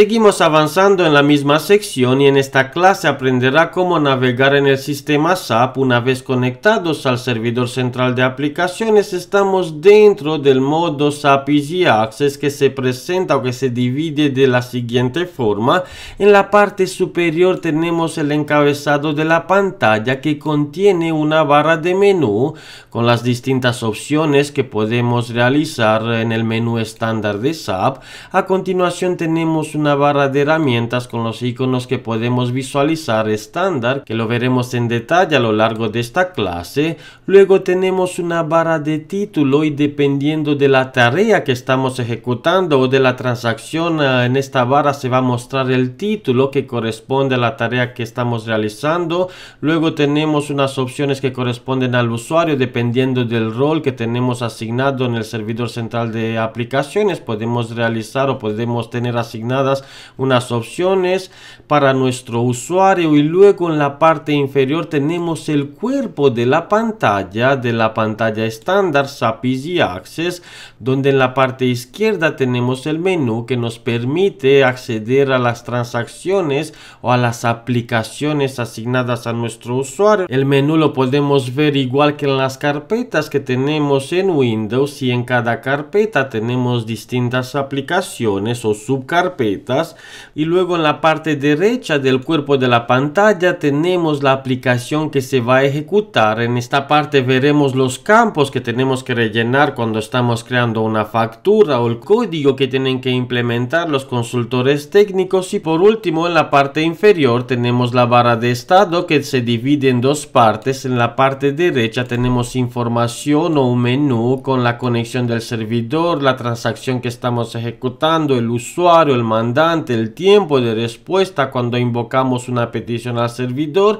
Seguimos avanzando en la misma sección y en esta clase aprenderá cómo navegar en el sistema SAP una vez conectados al servidor central de aplicaciones estamos dentro del modo SAP Easy Access que se presenta o que se divide de la siguiente forma en la parte superior tenemos el encabezado de la pantalla que contiene una barra de menú con las distintas opciones que podemos realizar en el menú estándar de SAP a continuación tenemos una una barra de herramientas con los iconos que podemos visualizar estándar, que lo veremos en detalle a lo largo de esta clase. Luego tenemos una barra de título y dependiendo de la tarea que estamos ejecutando o de la transacción eh, en esta barra se va a mostrar el título que corresponde a la tarea que estamos realizando. Luego tenemos unas opciones que corresponden al usuario dependiendo del rol que tenemos asignado en el servidor central de aplicaciones. Podemos realizar o podemos tener asignadas unas opciones para nuestro usuario y luego en la parte inferior tenemos el cuerpo de la pantalla de la pantalla estándar SAP Easy Access donde en la parte izquierda tenemos el menú que nos permite acceder a las transacciones o a las aplicaciones asignadas a nuestro usuario. El menú lo podemos ver igual que en las carpetas que tenemos en Windows y en cada carpeta tenemos distintas aplicaciones o subcarpetas y luego en la parte derecha del cuerpo de la pantalla tenemos la aplicación que se va a ejecutar. En esta parte veremos los campos que tenemos que rellenar cuando estamos creando una factura o el código que tienen que implementar los consultores técnicos y por último en la parte inferior tenemos la barra de estado que se divide en dos partes. En la parte derecha tenemos información o un menú con la conexión del servidor, la transacción que estamos ejecutando, el usuario, el mandante, el tiempo de respuesta cuando invocamos una petición al servidor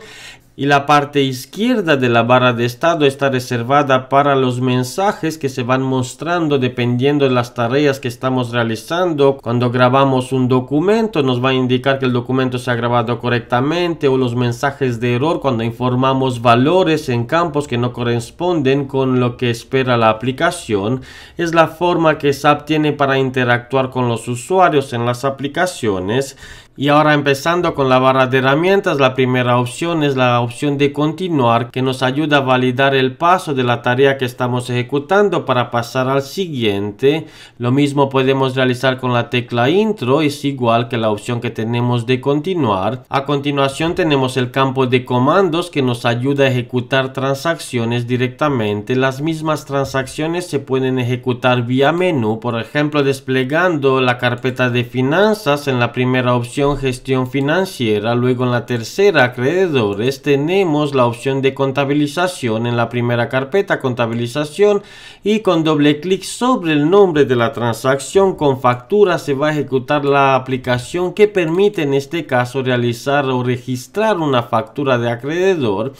y la parte izquierda de la barra de estado está reservada para los mensajes que se van mostrando dependiendo de las tareas que estamos realizando. Cuando grabamos un documento nos va a indicar que el documento se ha grabado correctamente o los mensajes de error cuando informamos valores en campos que no corresponden con lo que espera la aplicación. Es la forma que SAP tiene para interactuar con los usuarios en las aplicaciones y ahora empezando con la barra de herramientas, la primera opción es la opción de continuar que nos ayuda a validar el paso de la tarea que estamos ejecutando para pasar al siguiente. Lo mismo podemos realizar con la tecla intro, es igual que la opción que tenemos de continuar. A continuación tenemos el campo de comandos que nos ayuda a ejecutar transacciones directamente. Las mismas transacciones se pueden ejecutar vía menú, por ejemplo desplegando la carpeta de finanzas en la primera opción gestión financiera, luego en la tercera acreedores tenemos la opción de contabilización en la primera carpeta contabilización y con doble clic sobre el nombre de la transacción con factura se va a ejecutar la aplicación que permite en este caso realizar o registrar una factura de acreedor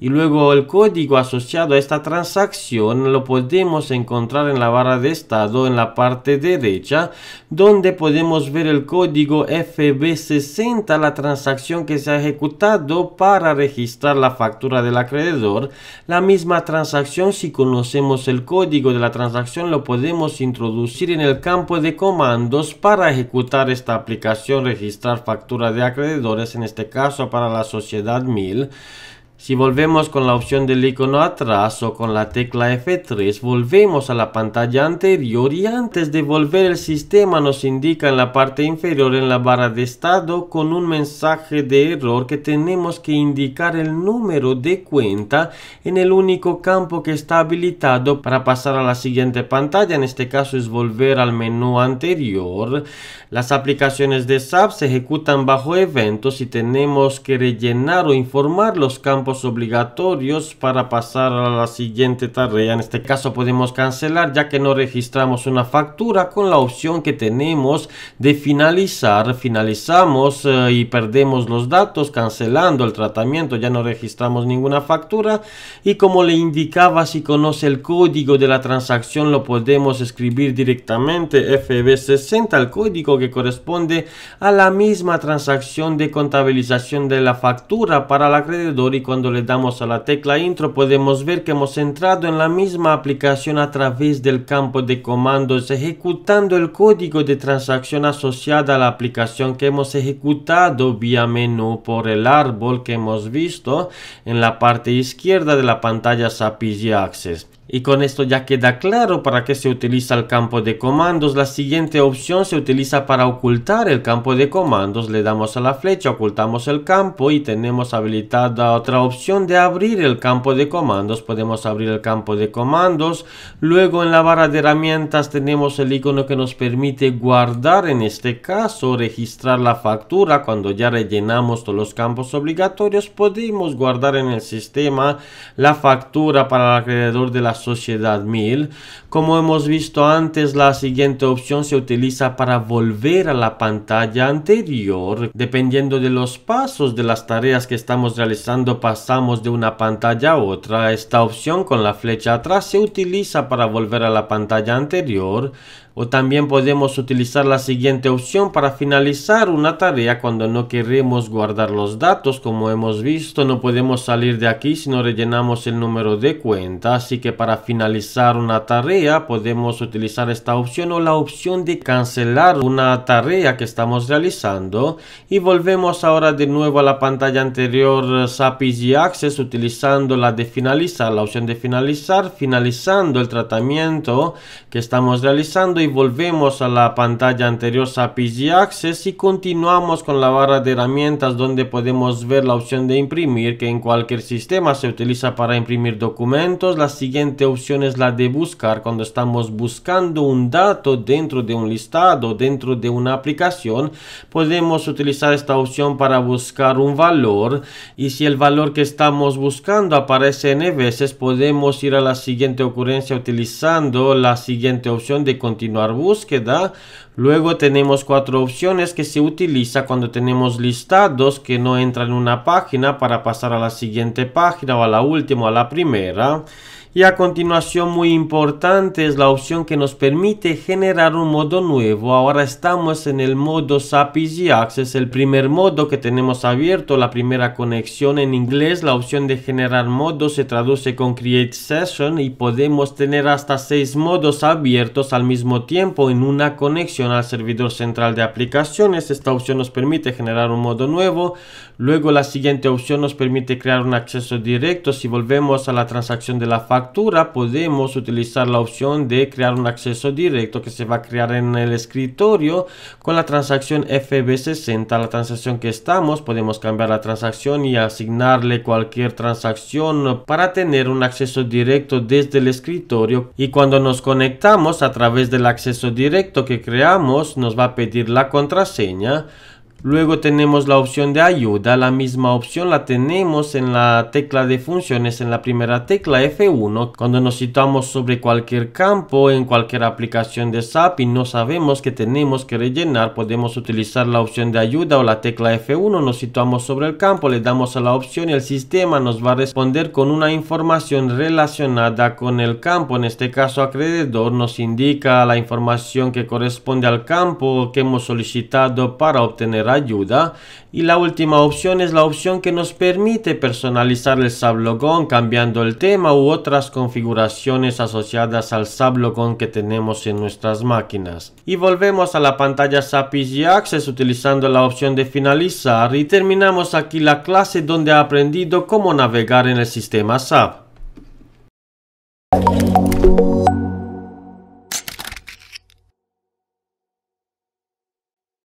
y luego el código asociado a esta transacción lo podemos encontrar en la barra de estado en la parte derecha donde podemos ver el código FB 60 la transacción que se ha ejecutado para registrar la factura del acreedor. La misma transacción, si conocemos el código de la transacción, lo podemos introducir en el campo de comandos para ejecutar esta aplicación registrar factura de acreedores, en este caso para la sociedad mil si volvemos con la opción del icono atrás o con la tecla F3, volvemos a la pantalla anterior y antes de volver el sistema nos indica en la parte inferior en la barra de estado con un mensaje de error que tenemos que indicar el número de cuenta en el único campo que está habilitado para pasar a la siguiente pantalla, en este caso es volver al menú anterior. Las aplicaciones de SAP se ejecutan bajo eventos y tenemos que rellenar o informar los campos obligatorios para pasar a la siguiente tarea. En este caso podemos cancelar ya que no registramos una factura con la opción que tenemos de finalizar. Finalizamos eh, y perdemos los datos cancelando el tratamiento. Ya no registramos ninguna factura y como le indicaba si conoce el código de la transacción lo podemos escribir directamente FB60 el código que corresponde a la misma transacción de contabilización de la factura para el acreedor y cuando le damos a la tecla intro podemos ver que hemos entrado en la misma aplicación a través del campo de comandos ejecutando el código de transacción asociada a la aplicación que hemos ejecutado vía menú por el árbol que hemos visto en la parte izquierda de la pantalla SAP Easy Access. Y con esto ya queda claro para qué se utiliza el campo de comandos. La siguiente opción se utiliza para ocultar el campo de comandos. Le damos a la flecha, ocultamos el campo y tenemos habilitada otra opción de abrir el campo de comandos. Podemos abrir el campo de comandos. Luego en la barra de herramientas tenemos el icono que nos permite guardar, en este caso registrar la factura. Cuando ya rellenamos todos los campos obligatorios, podemos guardar en el sistema la factura para el acreedor de la sociedad 1000. Como hemos visto antes, la siguiente opción se utiliza para volver a la pantalla anterior, dependiendo de los pasos de las tareas que estamos realizando para pasamos de una pantalla a otra, esta opción con la flecha atrás se utiliza para volver a la pantalla anterior o también podemos utilizar la siguiente opción para finalizar una tarea cuando no queremos guardar los datos. Como hemos visto no podemos salir de aquí si no rellenamos el número de cuenta. Así que para finalizar una tarea podemos utilizar esta opción o la opción de cancelar una tarea que estamos realizando. Y volvemos ahora de nuevo a la pantalla anterior SAP eh, Easy Access utilizando la de finalizar, la opción de finalizar, finalizando el tratamiento que estamos realizando volvemos a la pantalla anterior SAP Access y continuamos con la barra de herramientas donde podemos ver la opción de imprimir que en cualquier sistema se utiliza para imprimir documentos. La siguiente opción es la de buscar cuando estamos buscando un dato dentro de un listado, dentro de una aplicación. Podemos utilizar esta opción para buscar un valor y si el valor que estamos buscando aparece n e veces podemos ir a la siguiente ocurrencia utilizando la siguiente opción de continuar búsqueda. Luego tenemos cuatro opciones que se utiliza cuando tenemos listados que no entran en una página para pasar a la siguiente página o a la última o a la primera. Y a continuación, muy importante, es la opción que nos permite generar un modo nuevo. Ahora estamos en el modo SAP Easy Access, el primer modo que tenemos abierto, la primera conexión en inglés. La opción de generar modo se traduce con Create Session y podemos tener hasta seis modos abiertos al mismo tiempo en una conexión al servidor central de aplicaciones. Esta opción nos permite generar un modo nuevo. Luego la siguiente opción nos permite crear un acceso directo. Si volvemos a la transacción de la factura, podemos utilizar la opción de crear un acceso directo que se va a crear en el escritorio con la transacción FB60, la transacción que estamos, podemos cambiar la transacción y asignarle cualquier transacción para tener un acceso directo desde el escritorio y cuando nos conectamos a través del acceso directo que creamos nos va a pedir la contraseña Luego tenemos la opción de ayuda, la misma opción la tenemos en la tecla de funciones, en la primera tecla F1. Cuando nos situamos sobre cualquier campo, en cualquier aplicación de SAP y no sabemos que tenemos que rellenar, podemos utilizar la opción de ayuda o la tecla F1. Nos situamos sobre el campo, le damos a la opción y el sistema nos va a responder con una información relacionada con el campo. En este caso acreedor nos indica la información que corresponde al campo que hemos solicitado para obtener ayuda. Y la última opción es la opción que nos permite personalizar el Logon cambiando el tema u otras configuraciones asociadas al Logon que tenemos en nuestras máquinas. Y volvemos a la pantalla SAP Easy Access utilizando la opción de finalizar y terminamos aquí la clase donde ha aprendido cómo navegar en el sistema SAP.